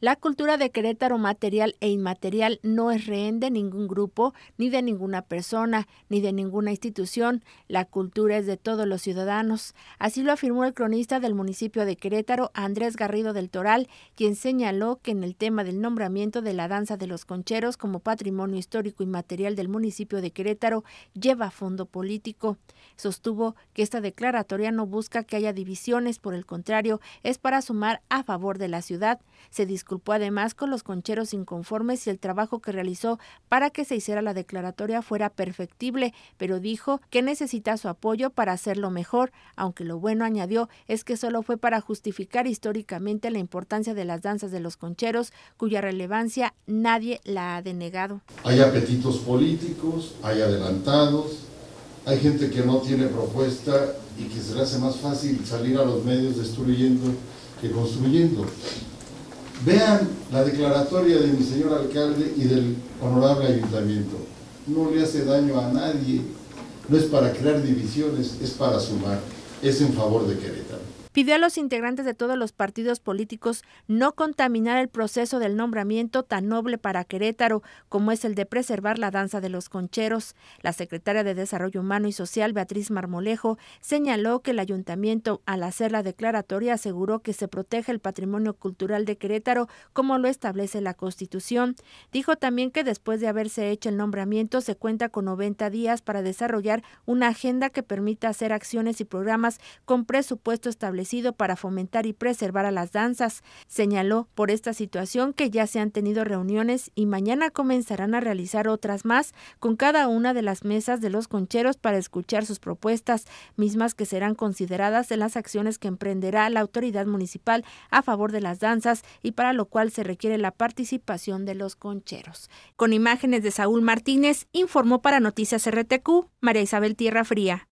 La cultura de Querétaro material e inmaterial no es rehén de ningún grupo, ni de ninguna persona, ni de ninguna institución. La cultura es de todos los ciudadanos. Así lo afirmó el cronista del municipio de Querétaro, Andrés Garrido del Toral, quien señaló que en el tema del nombramiento de la danza de los concheros como patrimonio histórico y material del municipio de Querétaro lleva fondo político. Sostuvo que esta declaratoria no busca que haya divisiones, por el contrario, es para sumar a favor de la ciudad. Se disculpó además con los concheros inconformes y el trabajo que realizó para que se hiciera la declaratoria fuera perfectible, pero dijo que necesita su apoyo para hacerlo mejor, aunque lo bueno, añadió, es que solo fue para justificar históricamente la importancia de las danzas de los concheros, cuya relevancia nadie la ha denegado. Hay apetitos políticos, hay adelantados, hay gente que no tiene propuesta y que se le hace más fácil salir a los medios destruyendo que construyendo. Vean la declaratoria de mi señor alcalde y del honorable ayuntamiento. No le hace daño a nadie, no es para crear divisiones, es para sumar, es en favor de Querétaro. Pidió a los integrantes de todos los partidos políticos no contaminar el proceso del nombramiento tan noble para Querétaro como es el de preservar la danza de los concheros. La secretaria de Desarrollo Humano y Social, Beatriz Marmolejo, señaló que el ayuntamiento, al hacer la declaratoria, aseguró que se protege el patrimonio cultural de Querétaro como lo establece la Constitución. Dijo también que después de haberse hecho el nombramiento se cuenta con 90 días para desarrollar una agenda que permita hacer acciones y programas con presupuesto establecido para fomentar y preservar a las danzas. Señaló por esta situación que ya se han tenido reuniones y mañana comenzarán a realizar otras más con cada una de las mesas de los concheros para escuchar sus propuestas, mismas que serán consideradas en las acciones que emprenderá la autoridad municipal a favor de las danzas y para lo cual se requiere la participación de los concheros. Con imágenes de Saúl Martínez, informó para Noticias RTQ María Isabel Tierra Fría.